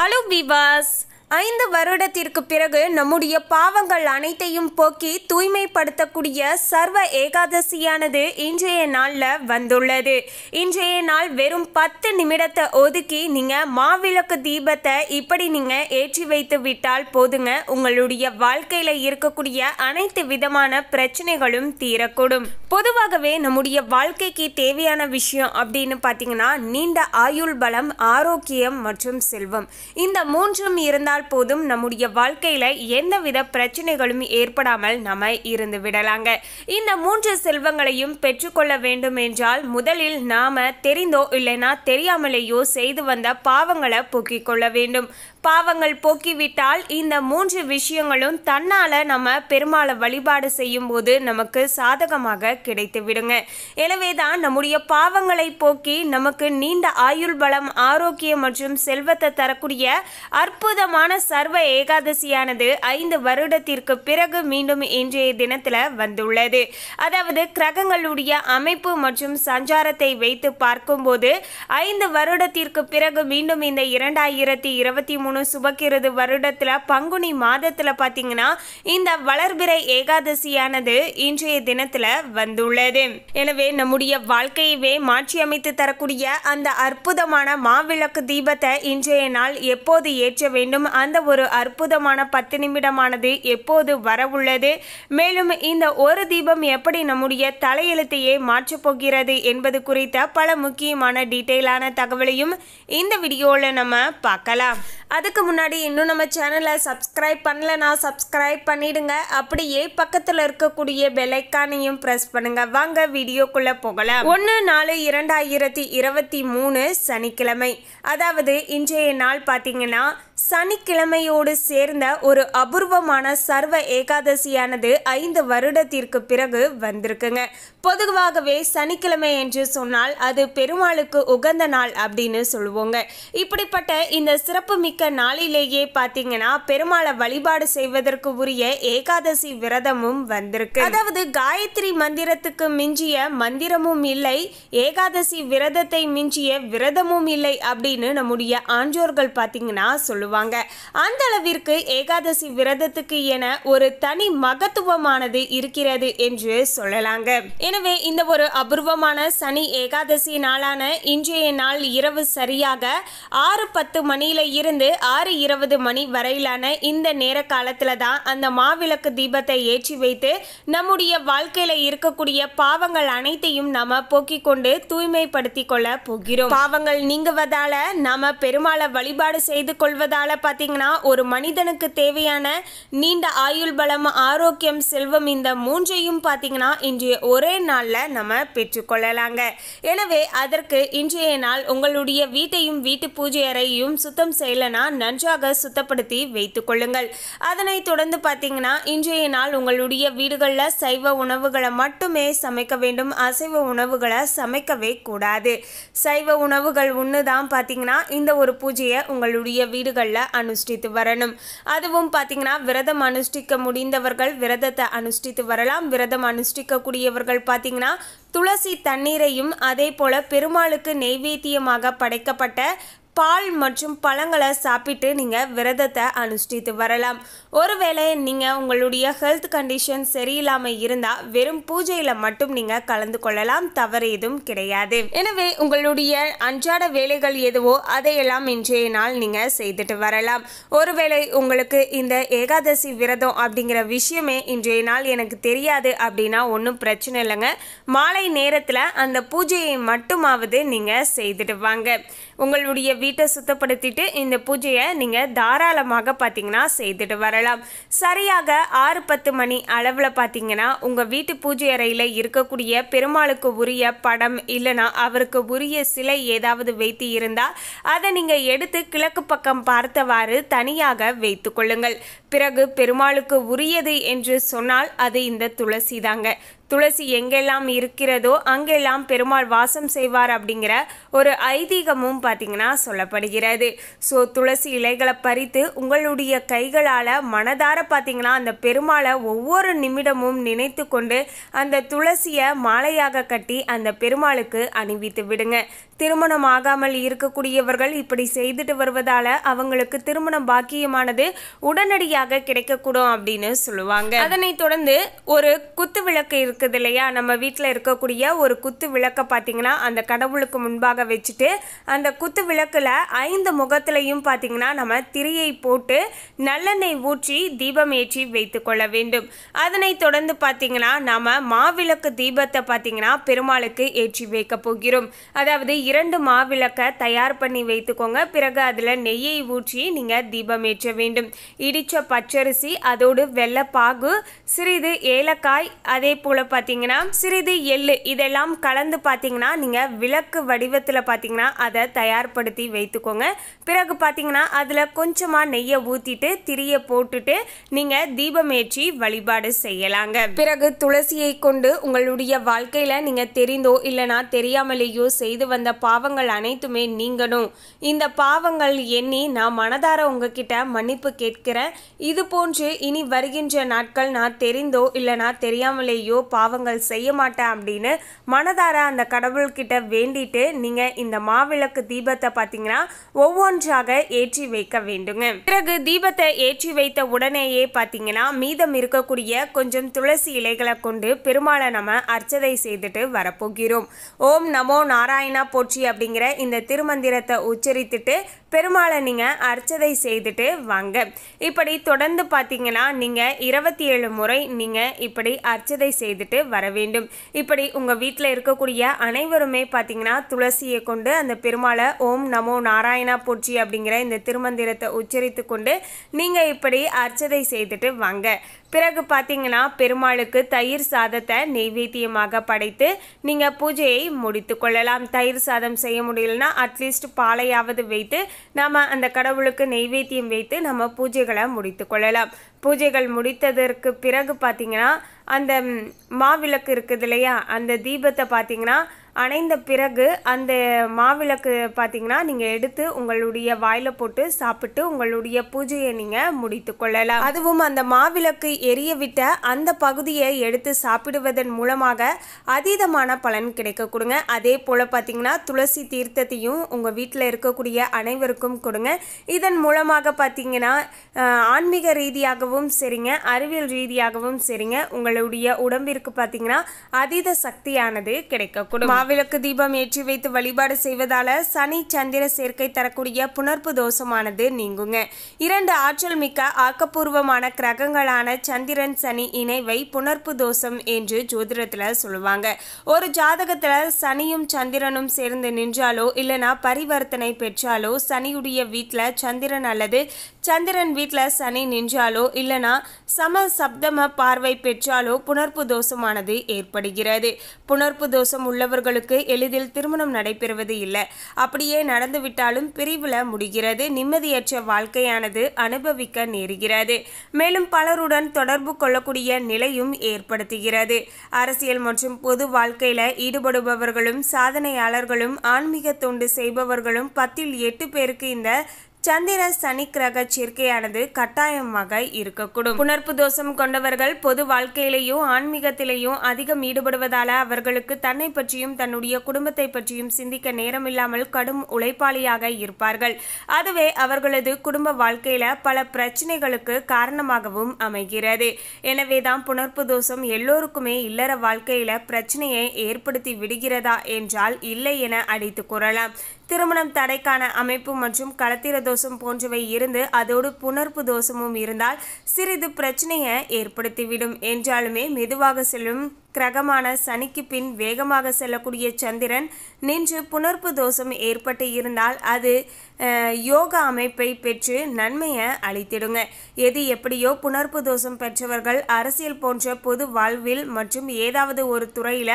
Hello, Beavers. ஐந்து வருடத்திற்கு பிறகு நம்முடைய பாவங்கள் அனைத்தையும் போக்கி தூய்மைப்படுத்தக்கூடிய சர்வ ஏகாதசியானது இன்றைய நாளில் வந்துள்ளது இன்றைய நாள் வெறும் பத்து நிமிடத்தை ஒதுக்கி நீங்கள் மாவிளக்கு தீபத்தை இப்படி நீங்கள் ஏற்றி வைத்து விட்டால் போதுங்க உங்களுடைய வாழ்க்கையில் இருக்கக்கூடிய அனைத்து விதமான பிரச்சனைகளும் தீரக்கூடும் பொதுவாகவே நம்முடைய வாழ்க்கைக்கு தேவையான விஷயம் அப்படின்னு பார்த்தீங்கன்னா நீண்ட ஆயுள் பலம் ஆரோக்கியம் மற்றும் செல்வம் இந்த மூன்றும் இருந்தால் இருந்தால் போதும் நம்முடைய வாழ்க்கையில எந்தவித பிரச்சனைகளும் ஏற்படாமல் நம்ம இருந்து விடலாங்க இந்த மூன்று செல்வங்களையும் பெற்றுக்கொள்ள வேண்டும் என்றால் முதலில் நாம தெரிந்தோ இல்லைனா தெரியாமலேயோ செய்து வந்த பாவங்களை போக்கிக் கொள்ள வேண்டும் பாவங்கள் போக்கிவிட்டால் இந்த மூன்று விஷயங்களும் தன்னால் நம்ம பெருமாளை வழிபாடு செய்யும் போது நமக்கு சாதகமாக கிடைத்து விடுங்க எனவே தான் நம்முடைய பாவங்களை போக்கி நமக்கு நீண்ட ஆயுள் பலம் ஆரோக்கியம் மற்றும் செல்வத்தை தரக்கூடிய அற்புதமான சர்வ ஏகாதசியானது ஐந்து வருடத்திற்கு பிறகு மீண்டும் இன்றைய தினத்தில் வந்துள்ளது அதாவது கிரகங்களுடைய அமைப்பு மற்றும் சஞ்சாரத்தை வைத்து பார்க்கும்போது ஐந்து வருடத்திற்கு பிறகு மீண்டும் இந்த இரண்டாயிரத்தி இருபத்தி மூணு மூணு சுபக்கிறது வருடத்தில் பங்குனி மாதத்தில் பார்த்தீங்கன்னா இந்த வளர்பிறை ஏகாதசியானது இன்றைய தினத்தில் வந்துள்ளது எனவே நம்முடைய வாழ்க்கையவே மாற்றியமைத்து தரக்கூடிய அந்த அற்புதமான மாவிளக்கு தீபத்தை இன்றைய நாள் எப்போது ஏற்ற வேண்டும் அந்த ஒரு அற்புதமான பத்து நிமிடமானது எப்போது வரவுள்ளது மேலும் இந்த ஒரு தீபம் எப்படி நம்முடைய தலையெழுத்தையே மாற்றப்போகிறது போகிறது என்பது குறித்த பல முக்கியமான டீட்டெயிலான தகவலையும் இந்த வீடியோவில் நம்ம பார்க்கலாம் அதுக்கு முன்னாடி இன்னும் நம்ம சேனலை சப்ஸ்கிரைப் பண்ணலனா சப்ஸ்கிரைப் பண்ணிடுங்க அப்படியே பக்கத்தில் இருக்கக்கூடிய பெலைக்கானையும் ப்ரெஸ் பண்ணுங்கள் வாங்க வீடியோக்குள்ளே போகலாம் ஒன்று நாலு இரண்டாயிரத்தி இருபத்தி மூணு சனிக்கிழமை அதாவது இன்றைய நாள் பார்த்தீங்கன்னா சனிக்கிழமையோடு சேர்ந்த ஒரு அபூர்வமான சர்வ ஏகாதசியானது ஐந்து வருடத்திற்கு பிறகு வந்திருக்குங்க பொதுவாகவே சனிக்கிழமை என்று சொன்னால் அது பெருமாளுக்கு உகந்த நாள் அப்படின்னு சொல்லுவோங்க இப்படிப்பட்ட இந்த சிறப்புமிக்க ஆரம்பிக்க நாளிலேயே பார்த்தீங்கன்னா பெருமாளை வழிபாடு செய்வதற்கு உரிய ஏகாதசி விரதமும் வந்திருக்கு அதாவது காயத்ரி மந்திரத்துக்கு மிஞ்சிய மந்திரமும் இல்லை ஏகாதசி விரதத்தை மிஞ்சிய விரதமும் இல்லை அப்படின்னு நம்முடைய ஆன்றோர்கள் பார்த்தீங்கன்னா சொல்லுவாங்க அந்த அளவிற்கு ஏகாதசி விரதத்துக்கு என ஒரு தனி மகத்துவமானது இருக்கிறது என்று சொல்லலாங்க எனவே இந்த ஒரு அபூர்வமான சனி ஏகாதசி நாளான இன்றைய நாள் இரவு சரியாக ஆறு பத்து மணியில இருந்து ஆறு இருபது மணி வரையிலான இந்த நேர காலத்துல தான் அந்த மாவிளக்கு தீபத்தை ஏற்றி வைத்து நம்முடைய வாழ்க்கையில இருக்கக்கூடிய பாவங்கள் அனைத்தையும் நாம போக்கிக் கொண்டு தூய்மைப்படுத்தி கொள்ள போகிறோம் பாவங்கள் நீங்குவதால நாம பெருமாளை வழிபாடு செய்து கொள்வதால பாத்தீங்கன்னா ஒரு மனிதனுக்கு தேவையான நீண்ட ஆயுள் பலம் ஆரோக்கியம் செல்வம் இந்த மூன்றையும் பாத்தீங்கன்னா இன்றைய ஒரே நாள்ல நம்ம பெற்றுக்கொள்ளலாங்க எனவே அதற்கு இன்றைய நாள் உங்களுடைய வீட்டையும் வீட்டு பூஜை அறையையும் சுத்தம் செய்யலாம் பார்த்தீங்கன்னா நன்றாக சுத்தப்படுத்தி வைத்து கொள்ளுங்கள் அதனை தொடர்ந்து பார்த்தீங்கன்னா இன்றைய நாள் உங்களுடைய வீடுகளில் சைவ உணவுகளை மட்டுமே சமைக்க வேண்டும் அசைவ உணவுகளை சமைக்கவே கூடாது சைவ உணவுகள் ஒன்று தான் பார்த்தீங்கன்னா இந்த ஒரு பூஜையை உங்களுடைய வீடுகளில் அனுஷ்டித்து வரணும் அதுவும் பார்த்தீங்கன்னா விரதம் அனுஷ்டிக்க முடிந்தவர்கள் விரதத்தை அனுஷ்டித்து வரலாம் விரதம் அனுஷ்டிக்கக்கூடியவர்கள் பார்த்தீங்கன்னா துளசி தண்ணீரையும் அதே போல் பெருமாளுக்கு நெய்வேத்தியமாக படைக்கப்பட்ட பால் மற்றும் பழங்களை சாப்பிட்டு நீங்கள் விரதத்தை அனுஷ்டித்து வரலாம் ஒருவேளை நீங்கள் உங்களுடைய ஹெல்த் கண்டிஷன் சரியில்லாமல் இருந்தால் வெறும் பூஜையில் மட்டும் நீங்கள் கலந்து கொள்ளலாம் தவறு எதுவும் கிடையாது எனவே உங்களுடைய அன்றாட வேலைகள் எதுவோ அதையெல்லாம் இன்றைய நாள் நீங்கள் செய்துட்டு வரலாம் ஒருவேளை உங்களுக்கு இந்த ஏகாதசி விரதம் அப்படிங்கிற விஷயமே இன்றைய நாள் எனக்கு தெரியாது அப்படின்னா ஒன்றும் பிரச்சனை இல்லைங்க மாலை நேரத்தில் அந்த பூஜையை மட்டுமாவது நீங்கள் செய்துட்டு வாங்க உங்களுடைய வீட்டை சுத்தப்படுத்திட்டு இந்த பூஜையை நீங்கள் தாராளமாக பார்த்தீங்கன்னா செய்துட்டு வரலாம் சரியாக ஆறு பத்து மணி அளவில் பார்த்தீங்கன்னா உங்கள் வீட்டு பூஜை அறையில் இருக்கக்கூடிய பெருமாளுக்கு உரிய படம் இல்லைனா அவருக்கு உரிய சிலை ஏதாவது வைத்து இருந்தால் அதை நீங்கள் எடுத்து கிழக்கு பக்கம் பார்த்தவாறு தனியாக வைத்து கொள்ளுங்கள் பிறகு பெருமாளுக்கு உரியது என்று சொன்னால் அது இந்த துளசி தாங்க துளசி எங்கெல்லாம் இருக்கிறதோ அங்கெல்லாம் பெருமாள் வாசம் செய்வார் அப்படிங்கிற ஒரு ஐதீகமும் பார்த்திங்கன்னா சொல்லப்படுகிறது ஸோ துளசி இலைகளை பறித்து உங்களுடைய கைகளால் மனதார பார்த்திங்கன்னா அந்த பெருமாளை ஒவ்வொரு நிமிடமும் நினைத்து கொண்டு அந்த துளசியை மாலையாக கட்டி அந்த பெருமாளுக்கு அணிவித்து விடுங்க திருமணம் ஆகாமல் இருக்கக்கூடியவர்கள் இப்படி செய்துட்டு வருவதால் அவங்களுக்கு திருமணம் பாக்கியமானது உடனடியாக கிடைக்கக்கூடும் அப்படின்னு சொல்லுவாங்க அதனைத் தொடர்ந்து ஒரு குத்து விளக்கு இருக்கு இருக்குது இல்லையா நம்ம வீட்டில் இருக்கக்கூடிய ஒரு குத்து விளக்கை பார்த்திங்கன்னா அந்த கடவுளுக்கு முன்பாக வச்சுட்டு அந்த குத்து விளக்கில் ஐந்து முகத்திலையும் பார்த்திங்கன்னா நம்ம திரியை போட்டு நல்லெண்ணெய் ஊற்றி தீபம் ஏற்றி வைத்து கொள்ள வேண்டும் அதனைத் தொடர்ந்து பார்த்திங்கன்னா நம்ம மாவிளக்கு தீபத்தை பார்த்திங்கன்னா பெருமாளுக்கு ஏற்றி வைக்க போகிறோம் அதாவது இரண்டு மாவிளக்கை தயார் பண்ணி வைத்துக்கோங்க பிறகு அதில் நெய்யை ஊற்றி நீங்கள் தீபம் ஏற்ற வேண்டும் இடித்த பச்சரிசி அதோடு வெள்ளப்பாகு சிறிது ஏலக்காய் அதே போல் பார்த்தீங்கன்னா சிறிது எள்ளு இதெல்லாம் கலந்து பார்த்தீங்கன்னா நீங்கள் விளக்கு வடிவத்தில் பார்த்தீங்கன்னா அதை தயார்படுத்தி வைத்துக்கோங்க பிறகு பார்த்தீங்கன்னா அதில் கொஞ்சமாக நெய்யை ஊற்றிட்டு திரியை போட்டுட்டு நீங்கள் தீபமேற்றி வழிபாடு செய்யலாங்க பிறகு துளசியை கொண்டு உங்களுடைய வாழ்க்கையில் நீங்கள் தெரிந்தோ இல்லைனா தெரியாமலேயோ செய்து வந்த பாவங்கள் அனைத்துமே நீங்கணும் இந்த பாவங்கள் எண்ணி நான் மனதார உங்ககிட்ட மன்னிப்பு கேட்கிறேன் இது போன்று இனி வருகின்ற நாட்கள் நான் தெரிந்தோ இல்லைனா தெரியாமலேயோ பாவங்கள் செய்ய மாட்டேன் அப்படின்னு மனதார அந்த கடவுள்கிட்ட வேண்டிட்டு நீங்கள் இந்த மாவிளக்கு தீபத்தை பார்த்தீங்கன்னா ஒவ்வொன்றாக ஏற்றி வைக்க வேண்டுங்க பிறகு தீபத்தை ஏற்றி வைத்த உடனேயே பார்த்தீங்கன்னா மீதம் இருக்கக்கூடிய கொஞ்சம் துளசி இலைகளை கொண்டு பெருமாளை நம்ம அர்ச்சதை செய்துட்டு வரப்போகிறோம் ஓம் நமோ நாராயணா போற்றி அப்படிங்கிற இந்த திருமந்திரத்தை உச்சரித்துட்டு பெருமாளை நீங்கள் அர்ச்சதை செய்துட்டு வாங்க இப்படி தொடர்ந்து பார்த்தீங்கன்னா நீங்கள் இருபத்தி ஏழு முறை நீங்கள் இப்படி அர்ச்சதை செய்து செய்துட்டு வர வேண்டும் இப்படி உங்கள் வீட்டில் இருக்கக்கூடிய அனைவருமே பார்த்தீங்கன்னா துளசியை கொண்டு அந்த பெருமாளை ஓம் நமோ நாராயணா போற்றி அப்படிங்கிற இந்த திருமந்திரத்தை உச்சரித்து கொண்டு நீங்கள் இப்படி அர்ச்சதை செய்துட்டு வாங்க பிறகு பார்த்தீங்கன்னா பெருமாளுக்கு தயிர் சாதத்தை நெய்வேத்தியமாக படைத்து நீங்கள் பூஜையை முடித்து கொள்ளலாம் தயிர் சாதம் செய்ய முடியலன்னா அட்லீஸ்ட் பாலையாவது வைத்து நம்ம அந்த கடவுளுக்கு நெய்வேத்தியம் வைத்து நம்ம பூஜைகளை முடித்து கொள்ளலாம் பூஜைகள் முடித்ததற்கு பிறகு பார்த்தீங்கன்னா அந்த மாவிளக்கு இருக்குது இல்லையா அந்த தீபத்தை பார்த்திங்கன்னா அணைந்த பிறகு அந்த மாவிளக்கு பார்த்திங்கன்னா நீங்கள் எடுத்து உங்களுடைய வாயில் போட்டு சாப்பிட்டு உங்களுடைய பூஜையை நீங்கள் முடித்து கொள்ளலாம் அதுவும் அந்த மாவிளக்கு எரிய விட்ட அந்த பகுதியை எடுத்து சாப்பிடுவதன் மூலமாக அதீதமான பலன் கிடைக்க கொடுங்க அதே போல் பார்த்திங்கன்னா துளசி தீர்த்தத்தையும் உங்கள் வீட்டில் இருக்கக்கூடிய அனைவருக்கும் கொடுங்க இதன் மூலமாக பார்த்திங்கன்னா ஆன்மீக ரீதியாகவும் சரிங்க அறிவியல் ரீதியாகவும் சரிங்க உங்களுடைய உடம்பிற்கு பார்த்திங்கன்னா அதீத சக்தியானது கிடைக்கக்கூடும் மாவிளக்கு தீபம் ஏற்றி வைத்து வழிபாடு செய்வதால சனி சந்திர சேர்க்கை தரக்கூடிய புணர்ப்பு தோஷமானது நீங்குங்க இரண்டு ஆற்றல் மிக்க ஆக்கப்பூர்வமான கிரகங்களான சந்திரன் சனி இணைவை புணர்ப்பு தோஷம் என்று ஜோதிடத்தில் சொல்லுவாங்க ஒரு ஜாதகத்தில் சனியும் சந்திரனும் சேர்ந்து நின்றாலோ இல்லைனா பரிவர்த்தனை பெற்றாலோ சனியுடைய வீட்டில் சந்திரன் அல்லது சந்திரன் வீட்டில் சனி நின்றாலோ இல்லைனா சம சப்தம பார்வை பெற்றாலோ புணர்ப்பு தோஷமானது ஏற்படுகிறது புணர்ப்பு தோஷம் உள்ளவர்கள் பெண்களுக்கு எளிதில் திருமணம் நடைபெறுவது இல்லை அப்படியே நடந்துவிட்டாலும் பிரிவில் முடிகிறது நிம்மதியற்ற வாழ்க்கையானது அனுபவிக்க நேருகிறது மேலும் பலருடன் தொடர்பு கொள்ளக்கூடிய நிலையும் ஏற்படுத்துகிறது அரசியல் மற்றும் பொது வாழ்க்கையில் ஈடுபடுபவர்களும் சாதனையாளர்களும் ஆன்மீக தொண்டு செய்பவர்களும் பத்தில் எட்டு பேருக்கு இந்த சந்திர சனி கிரக சேர்க்கையானது கட்டாயமாக இருக்கக்கூடும் புணர்ப்பு தோஷம் கொண்டவர்கள் பொது வாழ்க்கையிலேயும் ஆன்மீகத்திலேயும் அதிகம் ஈடுபடுவதால அவர்களுக்கு தன்னை பற்றியும் தன்னுடைய குடும்பத்தை பற்றியும் சிந்திக்க நேரமில்லாமல் கடும் உழைப்பாளியாக இருப்பார்கள் அதுவே அவர்களது குடும்ப வாழ்க்கையில பல பிரச்சனைகளுக்கு காரணமாகவும் அமைகிறது எனவேதான் புணர்ப்பு தோஷம் எல்லோருக்குமே இல்லற வாழ்க்கையில பிரச்சனையை ஏற்படுத்தி விடுகிறதா என்றால் இல்லை என அடித்து கூறலாம் திருமணம் தடைக்கான அமைப்பு மற்றும் களத்திர தோஷம் போன்றவை இருந்து அதோடு புணர்ப்பு தோஷமும் இருந்தால் சிறிது பிரச்சனையை ஏற்படுத்திவிடும் என்றாலுமே மெதுவாக செல்லும் கிரகமான சனிக்கு பின் வேகமாக செல்லக்கூடிய சந்திரன் நின்று புணர்ப்பு தோஷம் ஏற்பட்டு இருந்தால் அது யோக அமைப்பை பெற்று நன்மையை அளித்திடுங்க எது எப்படியோ புணர்ப்பு தோஷம் பெற்றவர்கள் அரசியல் போன்ற பொது வாழ்வில் மற்றும் ஏதாவது ஒரு துறையில்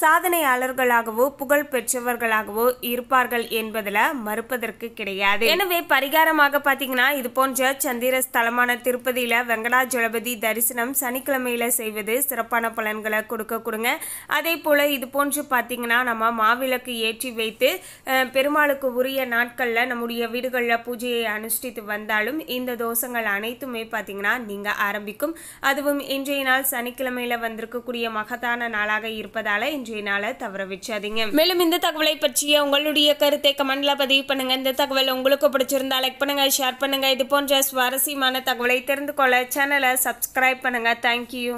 சாதனையாளர்களாகவோ புகழ் பெற்றவர்களாகவோ இருப்பார்கள் என்பதில் மறுப்பதற்கு கிடையாது எனவே பரிகாரமாக பார்த்தீங்கன்னா இது போன்ற சந்திர ஸ்தலமான திருப்பதியில் வெங்கடாஜலபதி தரிசனம் சனிக்கிழமையில் செய்வது சிறப்பான பலன்களை கொடுக்க கொடுங்க அதே போல் இது போன்று பார்த்திங்கன்னா நம்ம மாவிளக்கு ஏற்றி வைத்து பெருமாளுக்கு உரிய நாட்களில் நம்முடைய வீடுகளில் பூஜையை அனுஷ்டித்து வந்தாலும் இந்த தோஷங்கள் அனைத்துமே பார்த்திங்கன்னா நீங்கள் ஆரம்பிக்கும் அதுவும் இன்றைய நாள் சனிக்கிழமையில் வந்திருக்கக்கூடிய மகத்தான நாளாக இருப்பதால் இன்றைய நாளை தவற வச்சாதீங்க மேலும் இந்த தகவலை பற்றிய உங்களுடைய கருத்தை கமெண்டில் பதிவு பண்ணுங்க இந்த தகவல் உங்களுக்கு பிடிச்சிருந்தா லைக் பண்ணுங்க ஷேர் பண்ணுங்க இது போன்ற சுவாரஸ்யமான தகவலை தெரிந்து கொள்ள சேனலை சப்ஸ்கிரைப் பண்ணுங்க தேங்க்யூ